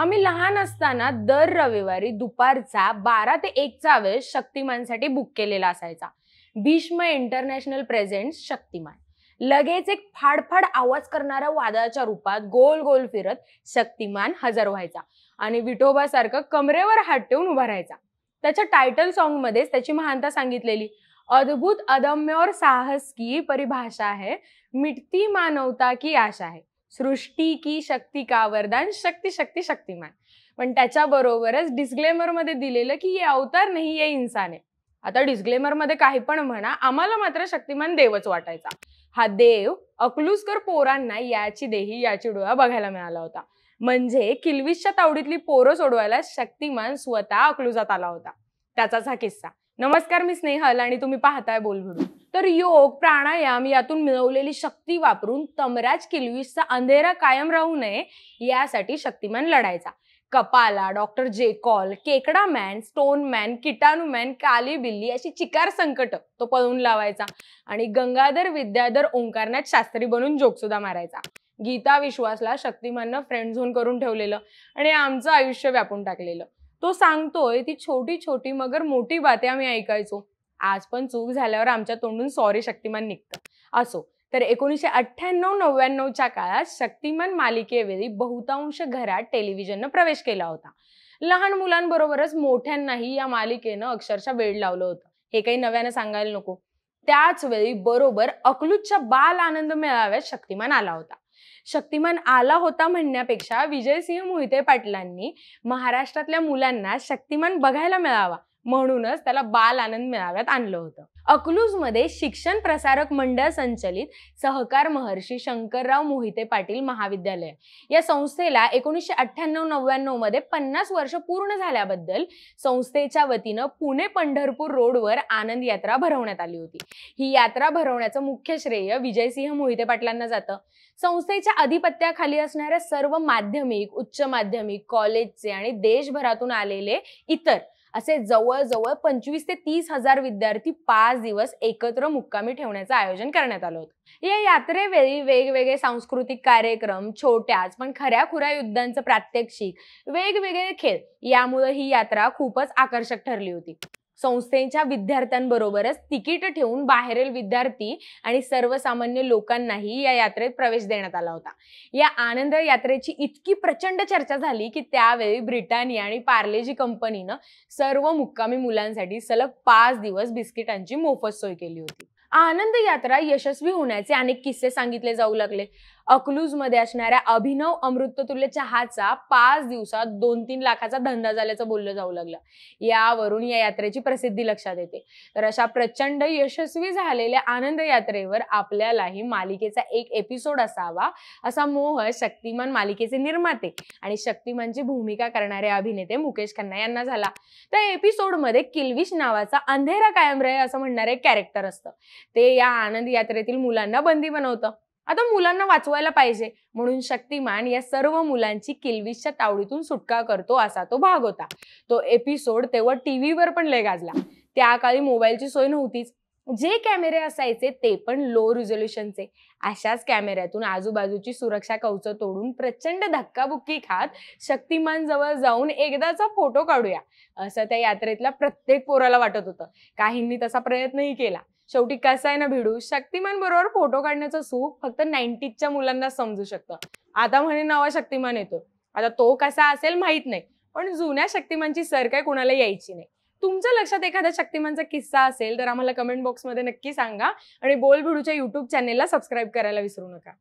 आम्ही लहान असताना दर रविवारी दुपारचा बारा ते एकचा वेळ शक्तिमानसाठी बुक केलेला असायचा भीष्म इंटरनॅशनल प्रेझेंट शक्तिमान लगेच एक फाडफाड आवाज करणाऱ्या वादळाच्या रूपात गोल गोल फिरत शक्तिमान हजर व्हायचा आणि विठोबासारखं कमरेवर हात ठेवून उभा राहायचा त्याच्या टायटल सॉंग मध्ये त्याची महानता सांगितलेली अद्भुत अदम्य और साहस की परिभाषा आहे मिटती मानवता की आशा आहे सृष्टी की शक्ती का वरदान शक्ती शक्ती शक्तिमान पण त्याच्याबरोबरच मध्ये दिलेलं की हे अवतार नाही हे इन्सान आहे आता डिस्क्लेमरमध्ये काही पण म्हणा आम्हाला मात्र शक्तिमान देवच वाटायचा हा देव अकलूसकर पोरांना याची देही याची डोळा बघायला मिळाला होता म्हणजे किल्विशच्या तावडीतली पोरं सोडवायला शक्तिमान स्वतः अकलूजात आला होता त्याचाच हा किस्सा नमस्कार मी स्नेहल आणि तुम्ही पाहताय बोल म्हणून तर योग प्राणायाम यातून मिळवलेली शक्ती वापरून तमराज किलवीसचा अंधेरा कायम राहू नये यासाठी शक्तिमान लढायचा कपाला डॉक्टर जेकॉल केकडा मॅन स्टोन मॅन किटाणू मॅन काली बिल्ली अशी चिकार संकट तो पळून लावायचा आणि गंगाधर विद्याधर ओंकारनाथ शास्त्री बनून जोकसुद्धा मारायचा गीता विश्वासला शक्तिमाननं फ्रेंड झोन करून ठेवलेलं आणि आमचं आयुष्य व्यापून टाकलेलं तो सांगतोय ती छोटी छोटी मगर मोठी बाते आम्ही ऐकायचो आज पण चूक झाल्यावर आमच्या तोंडून सॉरी शक्तिमान निघतं असो तर एकोणीसशे अठ्ठ्याण्णव नव्याण्णवच्या काळात शक्तिमान मालिकेवेळी बहुतांश घरात टेलिव्हिजननं प्रवेश केला होता लहान मुलांबरोबरच मोठ्यांनाही या मालिकेनं अक्षरशः वेळ लावलं होतं हे काही नव्यानं सांगायला नको त्याच वेळी बरोबर अकलूतच्या बाल आनंद मेळाव्यात शक्तिमान आला होता शक्तिमान आला होता म्हणण्यापेक्षा विजयसिंह मोहिते पाटलांनी महाराष्ट्रातल्या मुलांना शक्तिमान बघायला मिळावा म्हणूनच त्याला बाल आनंद मेळाव्यात आणलं होतं अकलूजमध्ये शिक्षण प्रसारक मंडळ संचलित सहकार महर्षी शंकरराव मोहिते पाटील महाविद्यालय या संस्थेला एकोणीसशे अठ्ठ्याण्णव नव्याण्णव मध्ये पन्नास वर्ष पूर्ण झाल्याबद्दल संस्थेच्या वतीनं पुणे पंढरपूर रोडवर आनंद यात्रा भरवण्यात आली होती ही यात्रा भरवण्याचं मुख्य श्रेय विजयसिंह मोहिते पाटलांना जातं संस्थेच्या अधिपत्याखाली असणाऱ्या सर्व माध्यमिक उच्च माध्यमिक कॉलेजचे आणि देशभरातून आलेले इतर असे जवळजवळ पंचवीस ते तीस हजार विद्यार्थी पाच दिवस एकत्र मुक्कामी ठेवण्याचं आयोजन करण्यात आलं होतं या यात्रेवेळी वेगवेगळे सांस्कृतिक कार्यक्रम छोट्याच पण खऱ्या खुऱ्या युद्धांचं प्रात्यक्षिक वेगवेगळे खेळ यामुळे ही यात्रा खूपच आकर्षक ठरली होती संस्थेच्या विद्यार्थ्यांबरोबरच तिकीट ठेवून बाहेरील विद्यार्थी आणि सर्वसामान्य लोकांनाही या यात्रेत प्रवेश देण्यात आला होता या आनंद यात्रेची इतकी प्रचंड चर्चा झाली की त्यावेळी ब्रिटानिया आणि पार्लेजी कंपनीनं सर्व मुक्कामी मुलांसाठी सलग पाच दिवस बिस्किटांची मोफत सोय केली होती आनंद यात्रा यशस्वी होण्याचे अनेक किस्से सांगितले जाऊ लागले मध्ये असणाऱ्या अभिनव अमृततुल्य चहाचा पाच दिवसात दोन तीन लाखाचा धंदा झाल्याचं बोललं जाऊ लागलं यावरून या यात्रेची प्रसिद्धी लक्षात येते तर अशा प्रचंड यशस्वी झालेल्या आनंद यात्रेवर आपल्यालाही मालिकेचा एक एपिसोड असावा असा मोह शक्तिमान मालिकेचे निर्माते आणि शक्तिमानची भूमिका करणारे अभिनेते मुकेश खन्ना यांना झाला त्या एपिसोडमध्ये किल्विश नावाचा अंधेरा कायम रे असं म्हणणारे कॅरेक्टर असतं ते या आनंद यात्रेतील मुलांना बंदी बनवतं आता मुलांना वाचवायला पाहिजे म्हणून शक्तिमान या सर्व मुलांची किलविशच्या तावडीतून सुटका करतो असा तो भाग होता तो एपिसोड तेव्हा टीव्हीवर पण लय गाजला त्या काळी मोबाईलची सोय नव्हतीच जे कॅमेरे असायचे ते पण लो रिझोल्युशनचे अशाच कॅमेऱ्यातून आजूबाजूची सुरक्षा कवच तोडून प्रचंड धक्काबुक्की खात शक्तिमान जवळ जाऊन एकदाचा फोटो काढूया असं त्या यात्रेतल्या प्रत्येक पोराला वाटत होतं काहींनी तसा प्रयत्नही केला शेवटी आहे ना भिडू शक्तिमान बरोबर फोटो काढण्याचं सुख फक्त नाईन्टीजच्या मुलांना समजू शकतं आता म्हणे नवा शक्तिमान येतो आता तो कसा असेल माहित नाही पण जुन्या शक्तिमानची सर काय कुणाला यायची नाही तुमच्या लक्षात एखादा शक्तिमानचा किस्सा असेल तर आम्हाला कमेंट बॉक्समध्ये नक्की सांगा आणि बोलबिडूच्या युट्यूब चॅनेलला सबस्क्राईब करायला विसरू नका